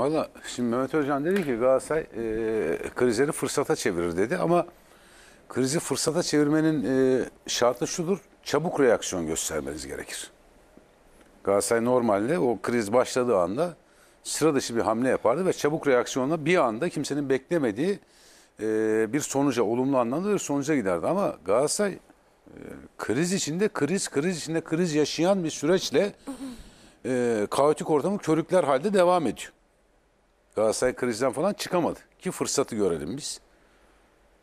Valla şimdi Mehmet Özcan dedi ki Galatasaray e, krizleri fırsata çevirir dedi ama krizi fırsata çevirmenin e, şartı şudur. Çabuk reaksiyon göstermeniz gerekir. Galatasaray normalde o kriz başladığı anda sıra dışı bir hamle yapardı ve çabuk reaksiyonla bir anda kimsenin beklemediği e, bir sonuca, olumlu anlamda bir sonuca giderdi. Ama Galatasaray e, kriz içinde, kriz, kriz içinde kriz yaşayan bir süreçle e, kaotik ortamı körükler halde devam ediyor. Galatasaray krizden falan çıkamadı. Ki fırsatı görelim biz.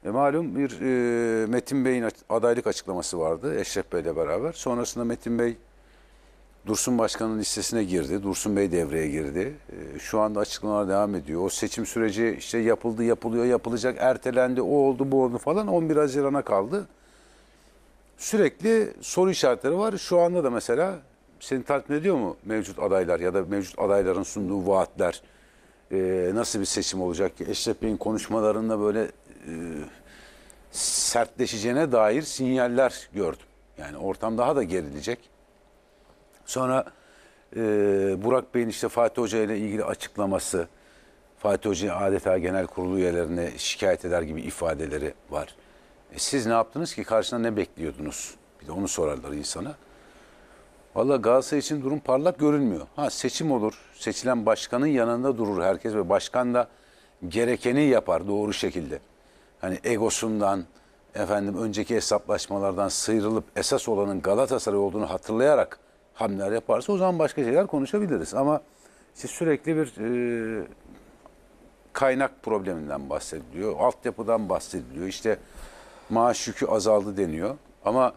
E malum bir e, Metin Bey'in adaylık açıklaması vardı Eşref Bey'le beraber. Sonrasında Metin Bey Dursun Başkan'ın listesine girdi. Dursun Bey devreye girdi. E, şu anda açıklamalar devam ediyor. O seçim süreci işte yapıldı, yapılıyor, yapılacak, ertelendi, o oldu, bu oldu falan 11 Haziran'a kaldı. Sürekli soru işaretleri var. Şu anda da mesela seni tatmin ediyor mu mevcut adaylar ya da mevcut adayların sunduğu vaatler? e, nasıl bir seçim olacak? Eşref Bey'in konuşmalarında böyle e, sertleşeceğine dair sinyaller gördüm. Yani ortam daha da gerilecek. Sonra e, Burak Bey'in işte Fatih Hoca ile ilgili açıklaması, Fatih Hoca adeta genel kurulu üyelerine şikayet eder gibi ifadeleri var. E, siz ne yaptınız ki karşına ne bekliyordunuz? Bir de onu sorarlar insana. Valla Galatasaray için durum parlak görünmüyor. Ha seçim olur. Seçilen başkanın yanında durur herkes ve başkan da gerekeni yapar doğru şekilde. Hani egosundan, efendim önceki hesaplaşmalardan sıyrılıp esas olanın Galatasaray olduğunu hatırlayarak hamleler yaparsa o zaman başka şeyler konuşabiliriz. Ama işte sürekli bir e, kaynak probleminden bahsediliyor. Altyapıdan bahsediliyor. İşte maaş yükü azaldı deniyor. Ama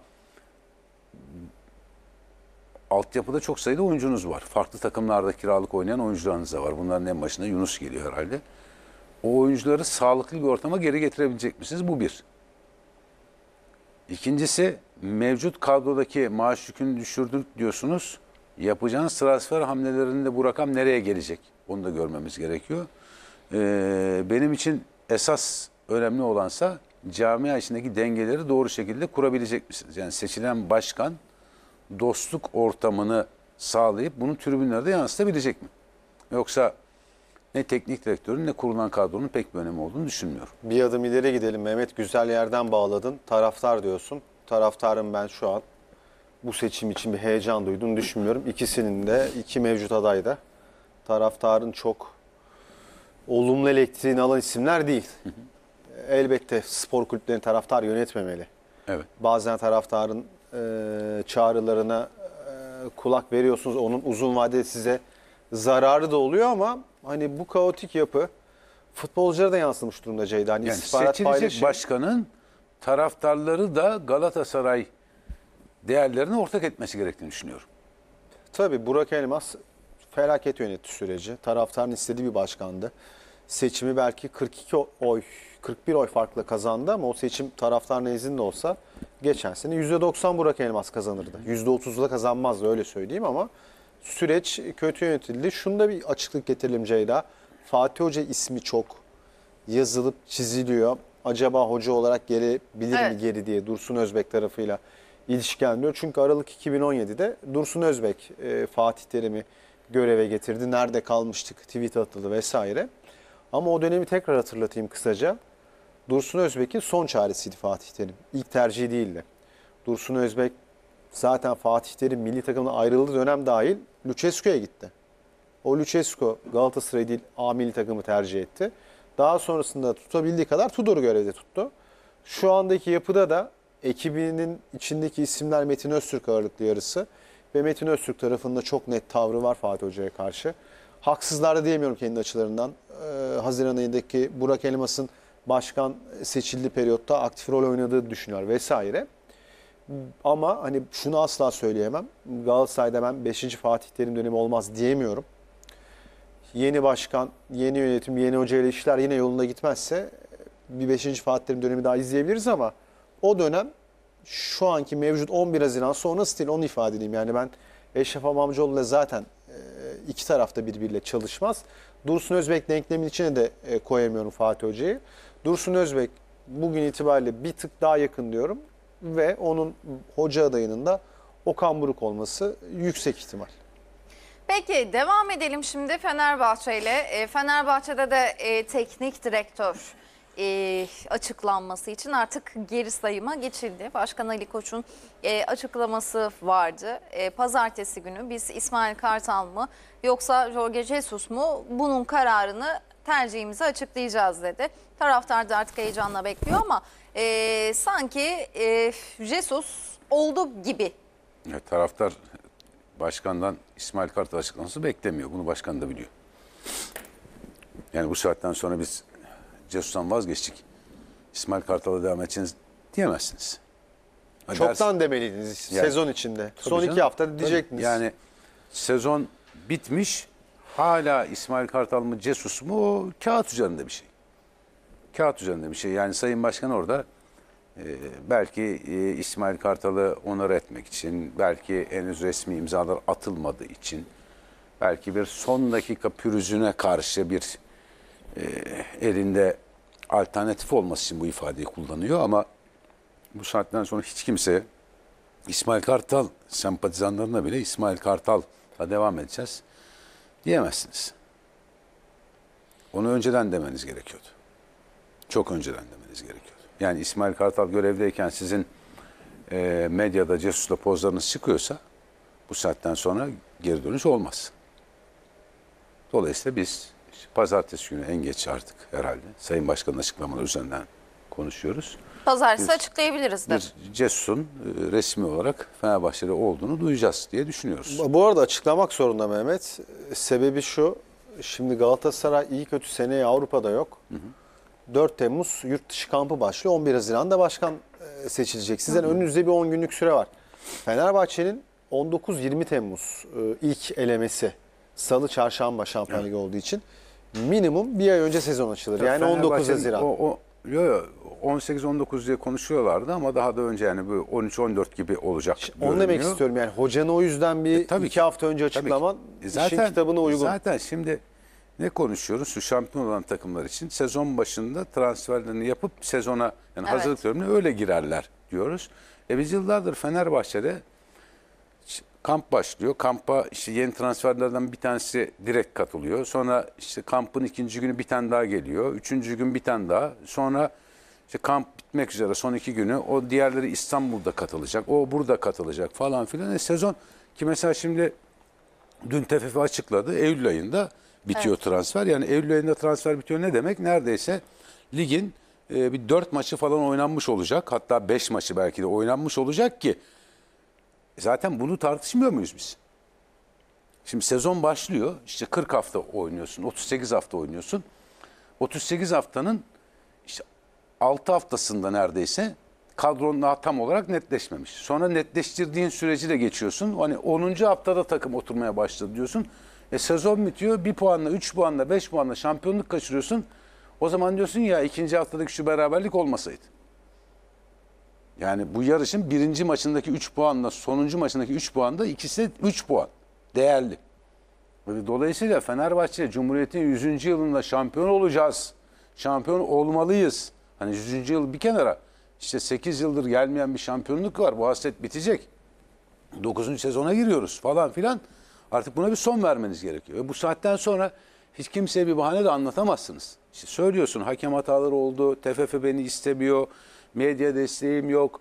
altyapıda çok sayıda oyuncunuz var. Farklı takımlarda kiralık oynayan oyuncularınız da var. Bunların en başında Yunus geliyor herhalde. O oyuncuları sağlıklı bir ortama geri getirebilecek misiniz? Bu bir. İkincisi mevcut kadrodaki maaş yükünü düşürdük diyorsunuz. Yapacağınız transfer hamlelerinde bu rakam nereye gelecek? Onu da görmemiz gerekiyor. Ee, benim için esas önemli olansa camia içindeki dengeleri doğru şekilde kurabilecek misiniz? Yani seçilen başkan dostluk ortamını sağlayıp bunu tribünlerde yansıtabilecek mi? Yoksa ne teknik direktörün ne kurulan kadronun pek bir önemi olduğunu düşünmüyorum. Bir adım ileri gidelim Mehmet. Güzel yerden bağladın. Taraftar diyorsun. Taraftarım ben şu an. Bu seçim için bir heyecan duyduğunu düşünmüyorum. İkisinin de iki mevcut aday da taraftarın çok olumlu elektriğini alan isimler değil. Elbette spor kulüplerini taraftar yönetmemeli. Evet. Bazen taraftarın e, çağrılarına e, kulak veriyorsunuz. Onun uzun vadede size zararı da oluyor ama hani bu kaotik yapı futbolculara da yansımış durumda Ceyda. Hani yani istihbarat paylaşı... başkanın taraftarları da Galatasaray değerlerini ortak etmesi gerektiğini düşünüyorum. Tabii Burak Elmas felaket yönetti süreci. Taraftarın istediği bir başkandı. Seçimi belki 42 oy, 41 oy farkla kazandı ama o seçim taraftar nezdinde olsa geçen sene %90 Burak Elmas kazanırdı. %30'da kazanmazdı öyle söyleyeyim ama süreç kötü yönetildi. Şunu da bir açıklık getirelim Ceyda. Fatih Hoca ismi çok yazılıp çiziliyor. Acaba hoca olarak gelebilir evet. mi geri diye Dursun Özbek tarafıyla ilişkilendiriyor Çünkü Aralık 2017'de Dursun Özbek e, Fatih Terim'i göreve getirdi. Nerede kalmıştık tweet atıldı vesaire. Ama o dönemi tekrar hatırlatayım kısaca. Dursun Özbek'in son çaresiydi Fatih Terim. İlk tercihi değildi. Dursun Özbek zaten Fatih Terim milli takımdan ayrıldığı dönem dahil Lucescu'ya gitti. O Lucescu Galatasaray değil A milli takımı tercih etti. Daha sonrasında tutabildiği kadar Tudor görevde tuttu. Şu andaki yapıda da ekibinin içindeki isimler Metin Öztürk ağırlıklı yarısı ve Metin Öztürk tarafında çok net tavrı var Fatih Hoca'ya karşı. Haksızlar da diyemiyorum kendi açılarından. Ee, Haziran ayındaki Burak Elmas'ın başkan seçildi periyotta aktif rol oynadığı düşünüyor vesaire. Ama hani şunu asla söyleyemem. Galatasaray'da ben 5. Fatih Terim dönemi olmaz diyemiyorum. Yeni başkan, yeni yönetim, yeni hoca ile işler yine yolunda gitmezse bir 5. Fatih Terim dönemi daha izleyebiliriz ama o dönem şu anki mevcut 11 Haziran sonrası değil onu ifade edeyim. Yani ben Eşref Amamcıoğlu'yla zaten e, iki tarafta birbiriyle çalışmaz. Dursun Özbek denklemin içine de e, koyamıyorum Fatih Hoca'yı. Dursun Özbek bugün itibariyle bir tık daha yakın diyorum ve onun hoca adayının da Okan Buruk olması yüksek ihtimal. Peki devam edelim şimdi Fenerbahçe ile. E, Fenerbahçe'de de e, teknik direktör e, açıklanması için artık geri sayıma geçildi. Başkan Ali Koç'un e, açıklaması vardı. E, Pazartesi günü biz İsmail Kartal mı yoksa Jorge Jesus mu bunun kararını tercihimizi açıklayacağız dedi. Taraftar da artık heyecanla bekliyor ama e, sanki e, Jesus oldu gibi. Evet, taraftar başkandan İsmail Kartal açıklaması beklemiyor. Bunu başkan da biliyor. Yani bu saatten sonra biz Cesus'tan vazgeçtik. İsmail Kartal'a devam edeceğiniz diyemezsiniz. Ha, Çoktan ders- demeliydiniz Yani- sezon içinde. Son iki hafta haftada diyecektiniz. Yani sezon bitmiş hala İsmail Kartal mı Cesus mu o kağıt üzerinde bir şey. Kağıt üzerinde bir şey. Yani Sayın Başkan orada e, belki e, İsmail Kartal'ı onar etmek için, belki henüz resmi imzalar atılmadığı için, belki bir son dakika pürüzüne karşı bir e, elinde alternatif olması için bu ifadeyi kullanıyor ama bu saatten sonra hiç kimse İsmail Kartal sempatizanlarına bile İsmail Kartal'a devam edeceğiz Diyemezsiniz. Onu önceden demeniz gerekiyordu. Çok önceden demeniz gerekiyordu. Yani İsmail Kartal görevdeyken sizin e, medyada Cesus'la pozlarınız çıkıyorsa bu saatten sonra geri dönüş olmaz. Dolayısıyla biz pazartesi günü en geç artık herhalde Sayın Başkan'ın açıklamaları üzerinden konuşuyoruz. Pazartesi bir, açıklayabiliriz de. Bir Cessun e, resmi olarak Fenerbahçe'de olduğunu duyacağız diye düşünüyoruz. Bu arada açıklamak zorunda Mehmet. Sebebi şu. Şimdi Galatasaray iyi kötü seneye Avrupa'da yok. Hı hı. 4 Temmuz yurt dışı kampı başlıyor. 11 Haziran'da başkan e, seçilecek. Sizden hı hı. önünüzde bir 10 günlük süre var. Fenerbahçe'nin 19-20 Temmuz e, ilk elemesi Salı, Çarşamba Şampiyon Ligi olduğu için minimum bir ay önce sezon açılır. yani 19 Haziran. O, o, yo, yo, 18-19 diye konuşuyorlardı ama daha da önce yani bu 13-14 gibi olacak. Onu demek istiyorum yani hocanın o yüzden bir e, tabii iki ki, hafta önce açıklaman tabii ki. E, zaten, işin kitabına uygun. Zaten şimdi ne konuşuyoruz? Şu şampiyon olan takımlar için sezon başında transferlerini yapıp sezona yani evet. hazırlık dönemine öyle girerler diyoruz. E biz yıllardır Fenerbahçe'de kamp başlıyor. Kampa işte yeni transferlerden bir tanesi direkt katılıyor. Sonra işte kampın ikinci günü bir tane daha geliyor. Üçüncü gün bir tane daha. Sonra işte kamp bitmek üzere son iki günü. O diğerleri İstanbul'da katılacak. O burada katılacak falan filan. E sezon ki mesela şimdi dün TFF açıkladı. Eylül ayında bitiyor evet. transfer. Yani Eylül ayında transfer bitiyor ne demek? Neredeyse ligin e, bir dört maçı falan oynanmış olacak. Hatta beş maçı belki de oynanmış olacak ki e, zaten bunu tartışmıyor muyuz biz? Şimdi sezon başlıyor. İşte 40 hafta oynuyorsun, 38 hafta oynuyorsun. 38 haftanın 6 haftasında neredeyse kadron tam olarak netleşmemiş. Sonra netleştirdiğin süreci de geçiyorsun. Hani 10. haftada takım oturmaya başladı diyorsun. E sezon bitiyor. 1 puanla, 3 puanla, 5 puanla şampiyonluk kaçırıyorsun. O zaman diyorsun ya ikinci haftadaki şu beraberlik olmasaydı. Yani bu yarışın birinci maçındaki 3 puanla sonuncu maçındaki 3 puanda ikisi de 3 puan. Değerli. Dolayısıyla Fenerbahçe Cumhuriyet'in 100. yılında şampiyon olacağız. Şampiyon olmalıyız Hani 100. yıl bir kenara. İşte 8 yıldır gelmeyen bir şampiyonluk var. Bu hasret bitecek. 9. sezona giriyoruz falan filan. Artık buna bir son vermeniz gerekiyor. Ve bu saatten sonra hiç kimseye bir bahane de anlatamazsınız. İşte söylüyorsun hakem hataları oldu, TFF beni istemiyor, medya desteğim yok,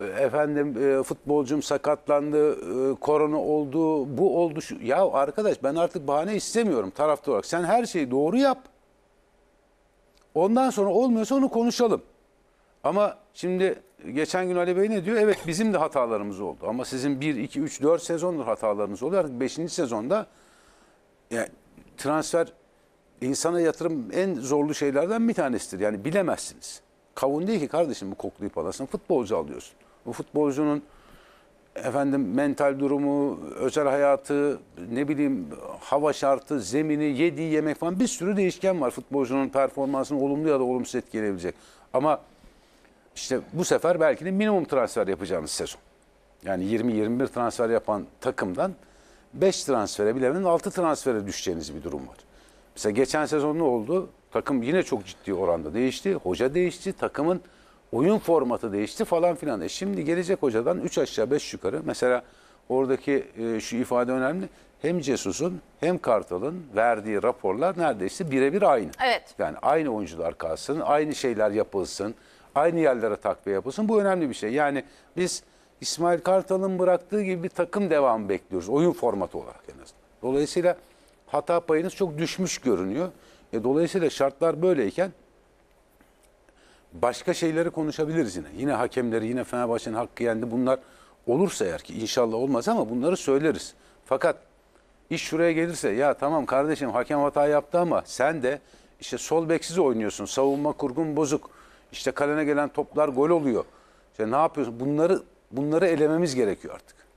e, efendim e, futbolcum sakatlandı, e, korona oldu, bu oldu. Şu. Ya arkadaş ben artık bahane istemiyorum taraftar olarak. Sen her şeyi doğru yap. Ondan sonra olmuyorsa onu konuşalım. Ama şimdi geçen gün Ali Bey ne diyor? Evet bizim de hatalarımız oldu. Ama sizin 1, 2, 3, 4 sezondur hatalarınız oluyor. Artık 5. sezonda yani transfer insana yatırım en zorlu şeylerden bir tanesidir. Yani bilemezsiniz. Kavun değil ki kardeşim bu koklayıp alasın. Futbolcu alıyorsun. Bu futbolcunun efendim mental durumu, özel hayatı, ne bileyim hava şartı, zemini, yediği yemek falan bir sürü değişken var futbolcunun performansını olumlu ya da olumsuz etkileyebilecek. Ama işte bu sefer belki de minimum transfer yapacağınız sezon. Yani 20-21 transfer yapan takımdan 5 transfere bilemedin 6 transfere düşeceğiniz bir durum var. Mesela geçen sezon ne oldu? Takım yine çok ciddi oranda değişti. Hoca değişti. Takımın oyun formatı değişti falan filan. E şimdi gelecek hocadan 3 aşağı 5 yukarı mesela oradaki e, şu ifade önemli. Hem Cesus'un hem Kartal'ın verdiği raporlar neredeyse birebir aynı. Evet. Yani aynı oyuncular kalsın, aynı şeyler yapılsın, aynı yerlere takviye yapılsın. Bu önemli bir şey. Yani biz İsmail Kartal'ın bıraktığı gibi bir takım devamı bekliyoruz. Oyun formatı olarak en azından. Dolayısıyla hata payınız çok düşmüş görünüyor. E, dolayısıyla şartlar böyleyken başka şeyleri konuşabiliriz yine. Yine hakemleri, yine Fenerbahçe'nin hakkı yendi. Bunlar olursa eğer ki inşallah olmaz ama bunları söyleriz. Fakat iş şuraya gelirse ya tamam kardeşim hakem hata yaptı ama sen de işte sol beksiz oynuyorsun. Savunma kurgun bozuk. İşte kalene gelen toplar gol oluyor. İşte ne yapıyorsun? Bunları bunları elememiz gerekiyor artık.